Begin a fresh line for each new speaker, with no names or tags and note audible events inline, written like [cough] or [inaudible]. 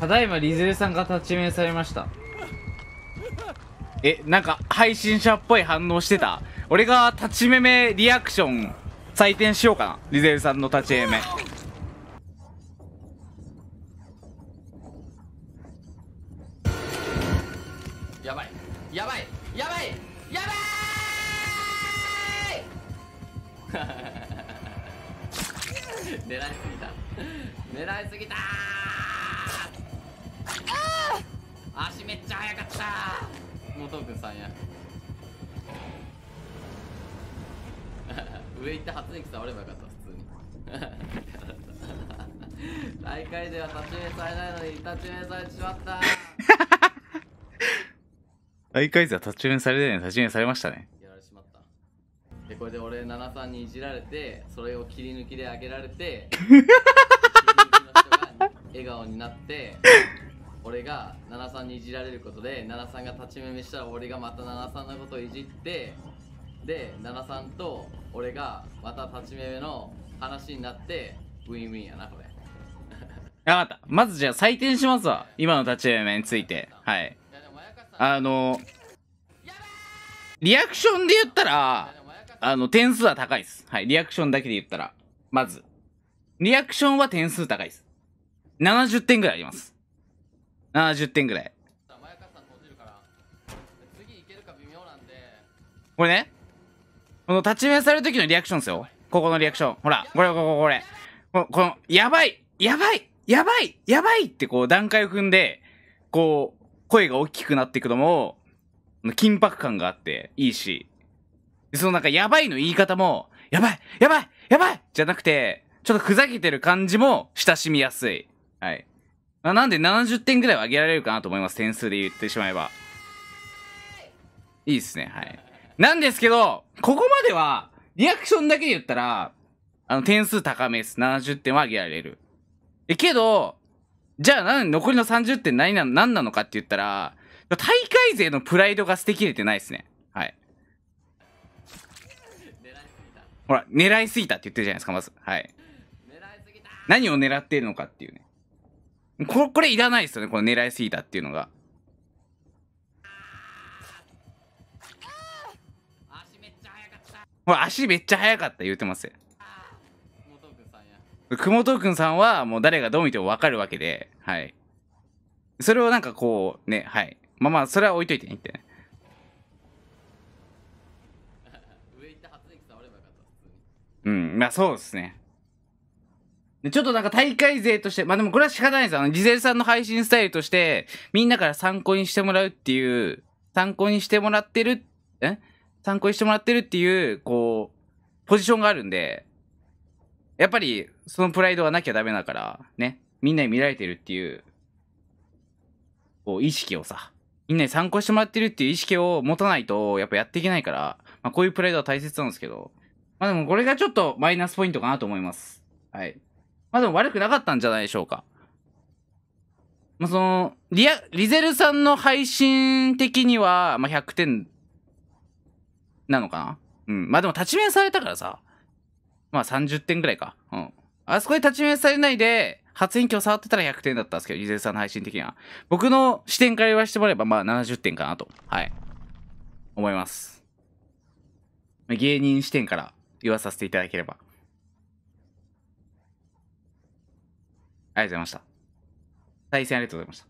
ただいまリゼルさんが立ち面されましたえなんか配信者っぽい反応してた俺が立ち目めリアクション採点しようかなリゼルさんの立ち目目。やばいやばいやばいやばい [laughs] 狙いすぎた狙いすぎたった元君さんや [laughs] 上行って初音機触ればよかった普通に [laughs] 大会では立ち入れされないのに立ち入れされてしまった [laughs] 大会では立ち入れされないのに立ち入れされましたねやられしまったでこれで俺7さんにいじられてそれを切り抜きであげられて笑顔になって俺が奈々さんにいじられることで奈々さんが立ち目したら俺がまた奈々さんのことをいじってで奈々さんと俺がまた立ち目の話になってウィンウィンやなこれ分 [laughs] かったまずじゃあ採点しますわ今の立ち目についてはいあのリアクションで言ったらあの点数は高いですはいリアクションだけで言ったらまずリアクションは点数高いです70点ぐらいあります7 0点ぐらい。これね、この立ち目される時のリアクションですよ。ここのリアクション。ほら、これ、ここ、これ。この、このやばいやばいやばいやばいってこう段階を踏んで、こう、声が大きくなっていくのも、緊迫感があっていいし、そのなんかやばいの言い方も、やばいやばいやばいじゃなくて、ちょっとふざけてる感じも親しみやすい。はい。なんで70点ぐらいは上げられるかなと思います。点数で言ってしまえば。いいっすね。はい。なんですけど、ここまでは、リアクションだけで言ったら、あの、点数高めです。70点は上げられる。え、けど、じゃあなん残りの30点何な、何なのかって言ったら、大会勢のプライドが捨てきれてないですね。はい。ほら、狙いすぎたって言ってるじゃないですか、まず。はい。何を狙っているのかっていうね。これ、これいらないですよね。この狙いすぎたっていうのが。足めっちゃ速かった言うてますよ。もとくんさんはもう誰がどう見てもわかるわけで、はい。それをなんかこう、ね、はい。まあまあ、それは置いといてねって、ね。うん、まあそうですね。で、ちょっとなんか大会勢として、まあでもこれは仕方ないです。あの、事ゼルさんの配信スタイルとして、みんなから参考にしてもらうっていう、参考にしてもらってる、え参考にしてもらってるっていう、こう、ポジションがあるんで、やっぱり、そのプライドがなきゃダメだから、ね、みんなに見られてるっていう、こう、意識をさ、みんなに参考してもらってるっていう意識を持たないと、やっぱやっていけないから、まあこういうプライドは大切なんですけど、まあでもこれがちょっとマイナスポイントかなと思います。はい。まあでも悪くなかったんじゃないでしょうか。まあその、リア、リゼルさんの配信的には、まあ100点、なのかなうん。まあでも立ち面されたからさ、まあ30点ぐらいか。うん。あそこで立ち面されないで、発言機を触ってたら100点だったんですけど、リゼルさんの配信的には。僕の視点から言わせてもらえば、まあ70点かなと。はい。思います。芸人視点から言わさせていただければ。ありがとうございました。対戦ありがとうございました。